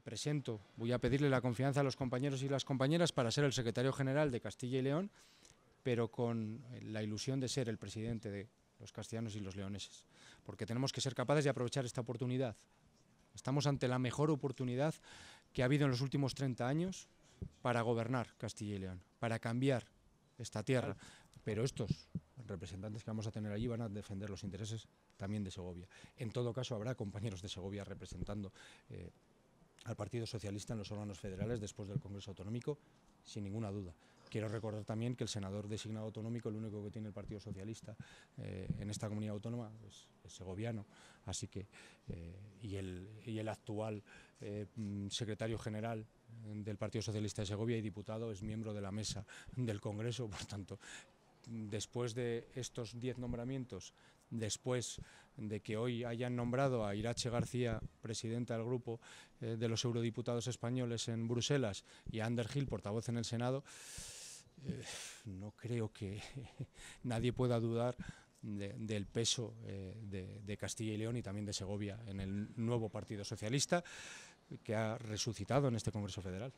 presento, voy a pedirle la confianza a los compañeros y las compañeras para ser el secretario general de Castilla y León, pero con la ilusión de ser el presidente de los castellanos y los leoneses, porque tenemos que ser capaces de aprovechar esta oportunidad. Estamos ante la mejor oportunidad que ha habido en los últimos 30 años para gobernar Castilla y León, para cambiar esta tierra. Pero estos representantes que vamos a tener allí van a defender los intereses también de Segovia. En todo caso, habrá compañeros de Segovia representando. Eh, al Partido Socialista en los órganos federales después del Congreso Autonómico, sin ninguna duda. Quiero recordar también que el senador designado autonómico, el único que tiene el Partido Socialista eh, en esta comunidad autónoma, es, segoviano, así que, eh, y, el, actual eh, mm, secretario general del Partido Socialista de Segovia y diputado es miembro de la mesa del Congreso, por tanto, después de estos diez nombramientos, después de que hoy hayan nombrado a Irache García presidenta del grupo eh, de los eurodiputados españoles en Bruselas y a Ander Gil portavoz en el Senado, eh, no creo que nadie pueda dudar del peso eh, de, Castilla y León y también de Segovia en el nuevo Partido Socialista que ha resucitado en este Congreso Federal.